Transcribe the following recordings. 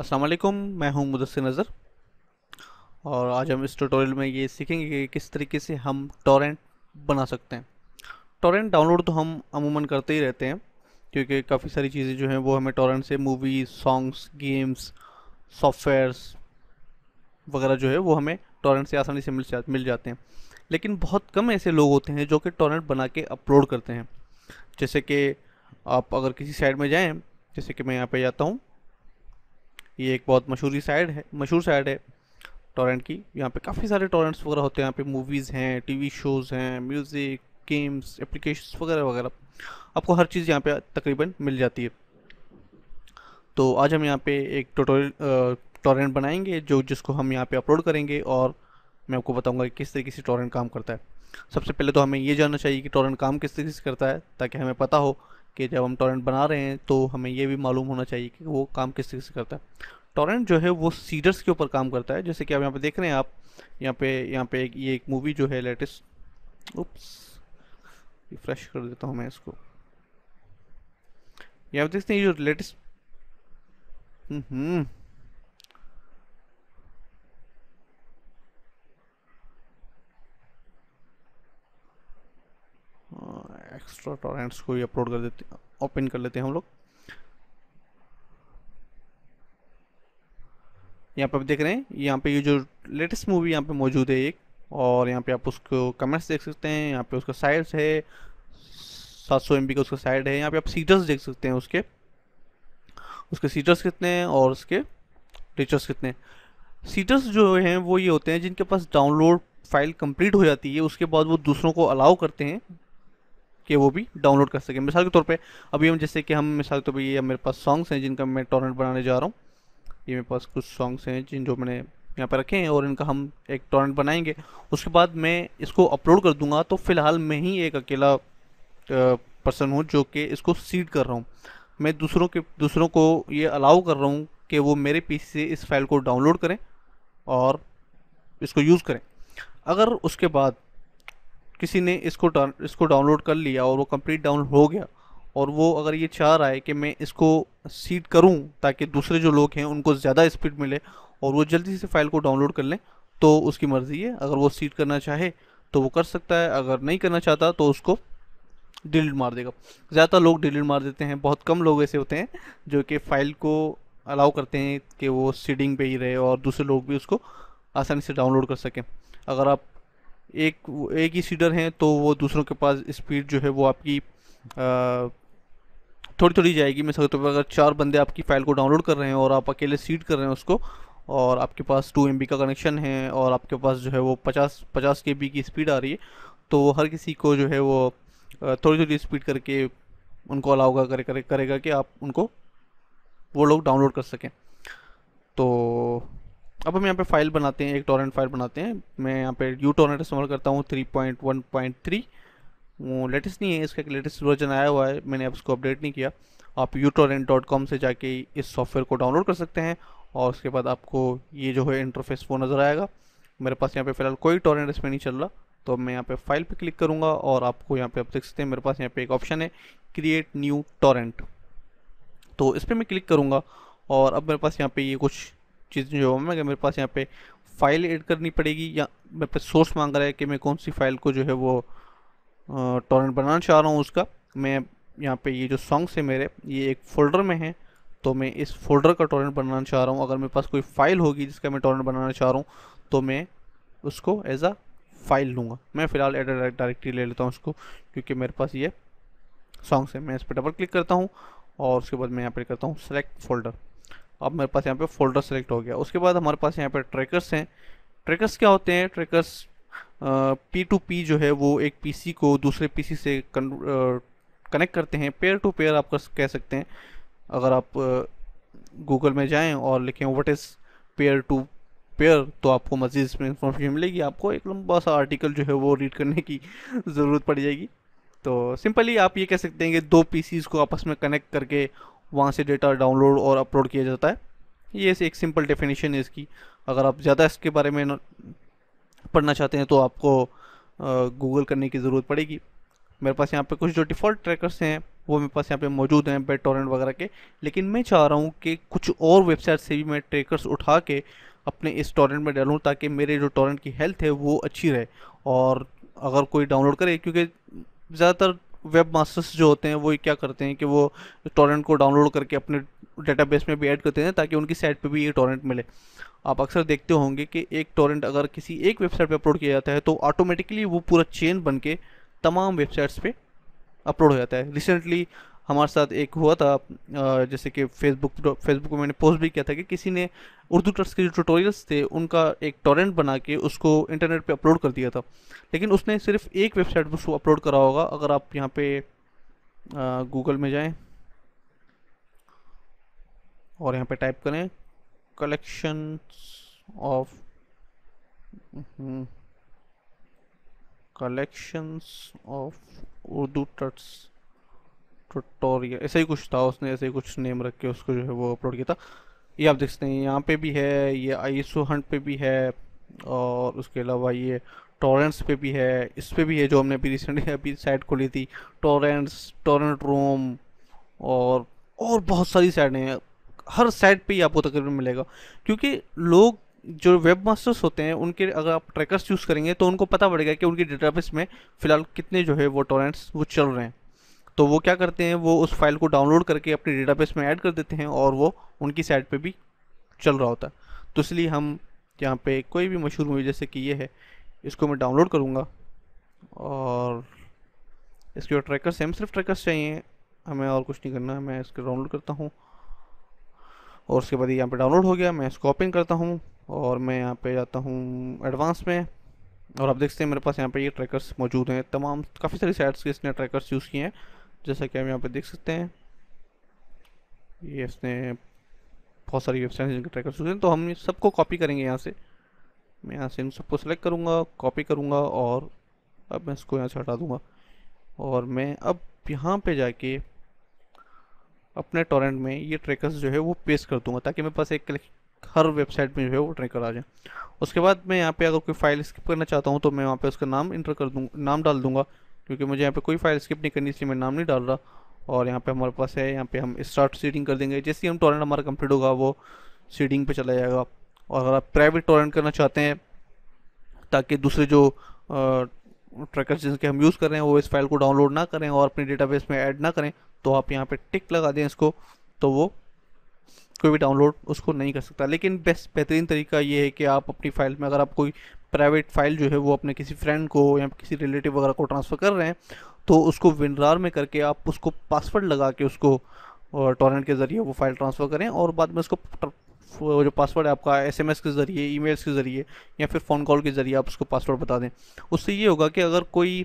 असलकुम मैं हूं मुदसर नज़र और आज हम इस ट्यूटोरियल में ये सीखेंगे कि किस तरीके से हम टॉरेंट बना सकते हैं टॉरेंट डाउनलोड तो हम अमूमन करते ही रहते हैं क्योंकि काफ़ी सारी चीज़ें जो हैं वो हमें टॉरेंट से मूवीज़ सॉन्ग्स गेम्स सॉफ्टवेयर्स वगैरह जो है वो हमें टॉरेंट से आसानी से मिल जा मिल जाते हैं लेकिन बहुत कम ऐसे लोग होते हैं जो कि टॉरेंट बना के अपलोड करते हैं जैसे कि आप अगर किसी साइड में जाएँ जैसे कि मैं यहाँ पर जाता हूँ ये एक बहुत मशहूरी साइड है मशहूर साइड है टोरेंट की यहाँ पे काफ़ी सारे टोरेंट्स वगैरह होते हैं यहाँ पे मूवीज़ हैं टीवी शोज़ हैं म्यूज़िक गेम्स एप्लीकेशंस वगैरह वगैरह आपको हर चीज़ यहाँ पे तकरीबन मिल जाती है तो आज हम यहाँ पे एक टोटोरियल टोरेंट बनाएंगे जो जिसको हम यहाँ पे अपलोड करेंगे और मैं आपको बताऊँगा कि किस तरीके से टोरेंट काम करता है सबसे पहले तो हमें ये जानना चाहिए कि टोरेंट काम किस तरीके से करता है ताकि हमें पता हो कि जब हम टॉरेंट बना रहे हैं तो हमें ये भी मालूम होना चाहिए कि वो काम किस तरीके से करता है टॉरेंट जो है वो सीडर्स के ऊपर काम करता है जैसे कि आप यहाँ पे देख रहे हैं आप यहाँ पे यहाँ पे ये एक मूवी जो है लेटेस्ट उप्स रिफ्रेश कर देता हूँ मैं इसको यहाँ पे देखते हैं ये जो लेटेस्ट हम्म, हम्म। एक्स्ट्रा टॉरेंट्स को भी अपलोड कर देते ओपन कर लेते हैं हम लोग यहाँ पे आप देख रहे हैं यहाँ पे ये जो लेटेस्ट मूवी यहाँ पे मौजूद है एक और यहाँ पे आप उसको कमेंट्स देख सकते हैं यहाँ पे उसका साइज है सात सौ एम बी का उसका साइड है यहाँ पे आप सीटर्स देख सकते हैं उसके उसके सीटर्स कितने हैं और उसके टीचर्स कितने सीटर्स जो हैं वो ये होते हैं जिनके पास डाउनलोड फाइल कंप्लीट हो जाती है उसके बाद वो दूसरों को अलाउ करते हैं कि वो भी डाउनलोड कर सकें मिसाल के तौर पे अभी हम जैसे कि हम मिसाल के तौर पर ये मेरे पास सॉन्ग्स हैं जिनका मैं टॉरेंट बनाने जा रहा हूँ ये मेरे पास कुछ सॉन्ग्स हैं जिन जो मैंने यहाँ पर रखे हैं और इनका हम एक टॉरेंट बनाएंगे उसके बाद मैं इसको अपलोड कर दूंगा तो फ़िलहाल मैं ही एक अकेला पर्सन हूँ जो कि इसको सीड कर रहा हूँ मैं दूसरों के दूसरों को ये अलाउ कर रहा हूँ कि वो मेरे पी से इस फाइल को डाउनलोड करें और इसको यूज़ करें अगर उसके बाद किसी ने इसको इसको डाउनलोड कर लिया और वो कंप्लीट डाउनलोड हो गया और वो अगर ये चाह रहा है कि मैं इसको सीड करूं ताकि दूसरे जो लोग हैं उनको ज़्यादा स्पीड मिले और वो जल्दी से फाइल को डाउनलोड कर लें तो उसकी मर्ज़ी है अगर वो सीड करना चाहे तो वो कर सकता है अगर नहीं करना चाहता तो उसको डिलीट मार देगा ज़्यादातर लोग डिलीट मार देते हैं बहुत कम लोग ऐसे होते हैं जो कि फ़ाइल को अलाउ करते हैं कि वो सीडिंग पे ही रहे और दूसरे लोग भी उसको आसानी से डाउनलोड कर सकें अगर आप एक एक ही सीडर हैं तो वो दूसरों के पास स्पीड जो है वो आपकी आ, थोड़ी थोड़ी जाएगी मिसाल के तौर पर अगर चार बंदे आपकी फ़ाइल को डाउनलोड कर रहे हैं और आप अकेले सीड कर रहे हैं उसको और आपके पास टू एम का कनेक्शन है और आपके पास जो है वो पचास पचास के की स्पीड आ रही है तो हर किसी को जो है वो थोड़ी थोड़ी स्पीड करके उनको अलाउगा करे, करे करेगा कि आप उनको वो लोग डाउनलोड कर सकें तो अब हम यहाँ पे फाइल बनाते हैं एक टॉरेंट फाइल बनाते हैं मैं यहाँ पे यू टॉरेंट इस्तेमाल करता हूँ three point one point three वो लेटेस्ट नहीं है इसका एक लेटेस्ट वर्जन आया हुआ है मैंने अब इसको अपडेट नहीं किया आप यू टॉरेंट डॉट कॉम से जाके इस सॉफ्टवेयर को डाउनलोड कर सकते हैं और उसके बाद आपको ये जो है इंटरफेस वो नज़र आएगा मेरे पास यहाँ पर फिलहाल कोई टॉरेंट इसमें नहीं चल रहा तो मैं यहाँ पर फाइल पर क्लिक करूँगा और आपको यहाँ पर आप देख सकते हैं मेरे पास यहाँ पर एक ऑप्शन है क्रिएट न्यू टॉरेंट तो इस पर मैं क्लिक करूँगा और अब मेरे पास यहाँ पे ये कुछ चीज़ें जो होंगे मेरे पास यहाँ पे फाइल एड करनी पड़ेगी या मेरे पास सोर्स मांग रहा है कि मैं कौन सी फाइल को जो है वो टॉरेंट बनाना चाह रहा हूँ उसका मैं यहाँ पे ये जो सॉन्ग्स है मेरे ये एक फ़ोल्डर में है तो मैं इस फोल्डर का टॉरेंट बनाना चाह रहा हूँ अगर मेरे पास कोई फ़ाइल होगी जिसका मैं टॉरेंट बनाना चाह रहा हूँ तो मैं उसको एज अ फाइल लूँगा मैं फ़िलहाल एडर डायरेक्टरी ले लेता हूँ उसको क्योंकि मेरे पास ये सॉन्ग्स है मैं इस पर डबल क्लिक करता हूँ और उसके बाद मैं यहाँ पर करता हूँ सेलेक्ट फोल्डर अब मेरे पास यहाँ पे फोल्डर सेलेक्ट हो गया उसके बाद हमारे पास यहाँ पे ट्रैकर्स हैं ट्रैकर्स क्या होते हैं ट्रैकर्स पी टू पी जो है वो एक पीसी को दूसरे पीसी से कनेक्ट करते हैं पेयर टू पेयर आप कह सकते हैं अगर आप गूगल में जाएं और लिखें what is pair to pair तो आपको मज़ीद इसमें इंफॉर्मेशन मिलेगी आपको एक लंबा सा आर्टिकल जो है वो रीड करने की ज़रूरत पड़ जाएगी तो सिंपली आप ये कह सकते हैं कि दो पीसीज को आपस में कनेक्ट करके वहाँ से डेटा डाउनलोड और अपलोड किया जाता है ये एक सिंपल डेफिनेशन है इसकी अगर आप ज़्यादा इसके बारे में पढ़ना चाहते हैं तो आपको गूगल करने की ज़रूरत पड़ेगी मेरे पास यहाँ पे कुछ जो डिफ़ॉल्ट ट्रैकर्स हैं वो मेरे पास यहाँ पे मौजूद हैं बेट टॉरेंट वगैरह के लेकिन मैं चाह रहा हूँ कि कुछ और वेबसाइट से भी मैं ट्रैकर्स उठा के अपने इस टोरेंट में डालूँ ताकि मेरे जो टॉरेंट की हेल्थ है वो अच्छी रहे और अगर कोई डाउनलोड करे क्योंकि ज़्यादातर वेब मास्टर्स जो होते हैं वो क्या करते हैं कि वो टॉरेंट को डाउनलोड करके अपने डेटाबेस में भी ऐड करते हैं ताकि उनकी साइट पे भी ये टॉरेंट मिले आप अक्सर देखते होंगे कि एक टॉरेंट अगर किसी एक वेबसाइट पे अपलोड किया जाता है तो ऑटोमेटिकली वो पूरा चेन बन के तमाम वेबसाइट्स पे अपलोड हो जाता है रिसेंटली हमारे साथ एक हुआ था जैसे कि फेसबुक फेसबुक में मैंने पोस्ट भी किया था कि किसी ने उर्दू टर्स के जो ट्यूटोरियल्स थे उनका एक टॉरेंट बना के उसको इंटरनेट पे अपलोड कर दिया था लेकिन उसने सिर्फ एक वेबसाइट पर उसको अपलोड करा होगा अगर आप यहाँ पे गूगल में जाएँ और यहाँ पे टाइप करें collection of collections of Urdu टर्ट्स ट्यूटोरियल ऐसा ही कुछ था उसने ऐसे ही कुछ नेम रख के उसको जो है वो अपलोड किया था ये आप देख सकते हैं यहाँ पे भी है ये आई हंट पे भी है और उसके अलावा ये टोरेंट्स पे भी है इस पे भी है जो हमने अभी रिसेंटली अभी साइट खोली थी टोरेंट्स टोरेंट रोम और और बहुत सारी साइटें हैं हर साइट पे ही आपको तकरीबन मिलेगा क्योंकि लोग जो वेब मास्टर्स होते हैं उनके अगर आप ट्रैकर्स यूज़ करेंगे तो उनको पता पड़ेगा कि उनकी डेटाबेस में फ़िलहाल कितने जो है वो टोरेंट्स वो चल रहे हैं तो वो क्या करते हैं वो उस फाइल को डाउनलोड करके अपने डेटाबेस में ऐड कर देते हैं और वो उनकी साइट पे भी चल रहा होता है तो इसलिए हम यहाँ पे कोई भी मशहूर मूवी जैसे कि ये है इसको मैं डाउनलोड करूँगा और इसके जो ट्रैकर्स हैं सिर्फ ट्रैकर्स चाहिए हमें और कुछ नहीं करना मैं इसको डाउनलोड करता हूँ और उसके बाद यहाँ पे डाउनलोड हो गया मैं इसको ओपन करता हूँ और मैं यहाँ पे जाता हूँ एडवांस में और आप देखते हैं मेरे पास यहाँ पे ये ट्रैकर्स मौजूद हैं तमाम काफ़ी सारी साइट्स के इसने ट्रैकर्स यूज़ किए हैं जैसा कि हम यहाँ पर देख सकते हैं ये इसने बहुत सारी वेबसाइट जिनके ट्रैक कर सकते हैं तो हम सबको कॉपी करेंगे यहाँ से मैं यहाँ से इन सबको सेलेक्ट करूँगा कॉपी करूँगा और अब मैं इसको यहाँ से हटा दूँगा और मैं अब यहाँ पे जाके अपने टोरेंट में ये ट्रैकर्स जो है वो पेस्ट कर दूँगा ताकि मेरे पास एक हर वेबसाइट में जो है वो ट्रैकर आ जाए उसके बाद मैं यहाँ पे अगर कोई फाइल स्किप करना चाहता हूँ तो मैं वहाँ पे उसका नाम इंटर कर दूँ नाम डाल दूँगा क्योंकि मुझे यहाँ पे कोई फाइल स्किप नहीं करनी इसलिए मैं नाम नहीं डाल रहा और यहाँ पे हमारे पास है यहाँ पे हम स्टार्ट सीडिंग कर देंगे जैसे ही हम टॉरेंट हमारा कंप्लीट होगा वो सीडिंग पे चला जाएगा और अगर आप प्राइवेट टॉरेंट करना चाहते हैं ताकि दूसरे जो ट्रैकर्स जिनके हम यूज़ कर रहे हैं वो इस फाइल को डाउनलोड ना करें और अपने डेटाबेस में ऐड ना करें तो आप यहाँ पर टिक लगा दें इसको तो वो कोई भी डाउनलोड उसको नहीं कर सकता लेकिन बेस्ट बेहतरीन तरीका ये है कि आप अपनी फ़ाइल में अगर आप कोई प्राइवेट फाइल जो है वो अपने किसी फ्रेंड को या किसी रिलेटिव वगैरह को ट्रांसफ़र कर रहे हैं तो उसको विनरार में करके आप उसको पासवर्ड लगा के उसको टॉरेंट के ज़रिए वो फाइल ट्रांसफ़र करें और बाद में उसको जो पासवर्ड है आपका एसएमएस के ज़रिए ईमेल्स के ज़रिए या फिर फ़ोन कॉल के ज़रिए आप उसको पासवर्ड बता दें उससे ये होगा कि अगर कोई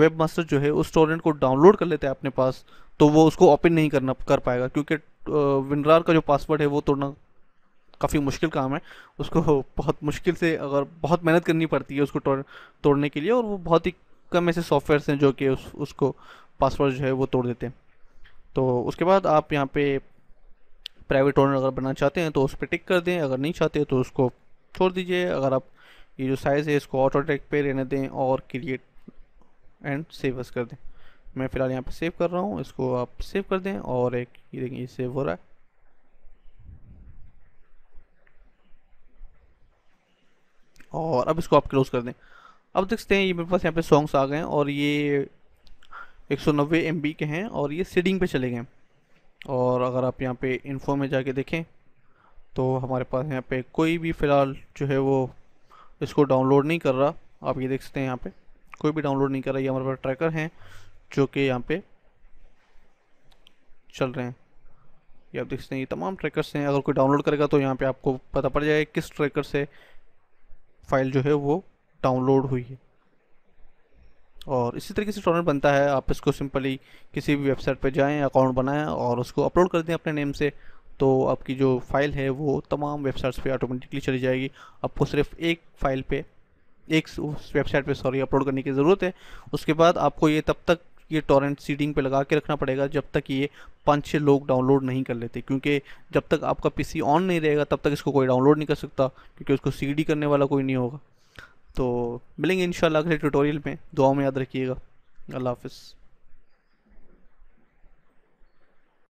वेब मास्टर जो है उस टॉरेंट को डाउनलोड कर लेता है अपने पास तो वो उसको ओपन नहीं करना कर पाएगा क्योंकि विनरार का जो पासवर्ड है वो तोड़ना काफ़ी मुश्किल काम है उसको बहुत मुश्किल से अगर बहुत मेहनत करनी पड़ती है उसको तोड़, तोड़ने के लिए और वो बहुत ही कम ऐसे सॉफ्टवेयर हैं जो कि उस उसको पासवर्ड जो है वो तोड़ देते हैं तो उसके बाद आप यहाँ पे प्राइवेट ओनर अगर बनाना चाहते हैं तो उस पर टिक कर दें अगर नहीं चाहते तो उसको छोड़ दीजिए अगर आप ये जो साइज़ है इसको ऑटो टेक पे रहने दें और क्रिएट एंड सेव कर दें मैं फ़िलहाल यहाँ पे सेव कर रहा हूँ इसको आप सेव कर दें और एक ये देखिए सेव हो रहा है और अब इसको आप क्लोज़ कर दें अब देख सकते हैं ये मेरे पास यहाँ पे सॉन्ग्स आ गए हैं और ये एक सौ नब्बे एम बी के हैं और ये सीडिंग पे चले गए और अगर आप यहाँ पे इन्फो में जाके देखें तो हमारे पास यहाँ पे कोई भी फ़िलहाल जो है वो इसको डाउनलोड नहीं कर रहा आप ये देख सकते हैं यहाँ पे कोई भी डाउनलोड नहीं कर रहा ये हमारे पास ट्रैकर हैं जो कि यहाँ पे चल रहे हैं ये आप देख सकते हैं ये तमाम ट्रैकर्स हैं अगर कोई डाउनलोड करेगा तो यहाँ पर आपको पता पड़ जाएगा किस ट्रैकर से फाइल जो है वो डाउनलोड हुई है और इसी तरीके से टॉर्नेट बनता है आप इसको सिंपली किसी भी वेबसाइट पर जाएं अकाउंट बनाएं और उसको अपलोड कर दें अपने नेम से तो आपकी जो फ़ाइल है वो तमाम वेबसाइट्स पे ऑटोमेटिकली चली जाएगी आपको सिर्फ एक फ़ाइल पे एक उस वेबसाइट पे सॉरी अपलोड करने की ज़रूरत है उसके बाद आपको ये तब तक ये टोरेंट सीडिंग पे लगा के रखना पड़ेगा जब तक ये पाँच छः लोग डाउनलोड नहीं कर लेते क्योंकि जब तक आपका पीसी ऑन नहीं रहेगा तब तक इसको कोई डाउनलोड नहीं कर सकता क्योंकि उसको सीडी करने वाला कोई नहीं होगा तो मिलेंगे इन अगले ट्यूटोरियल में दुआ में याद रखिएगा अल्लाह हाफिज़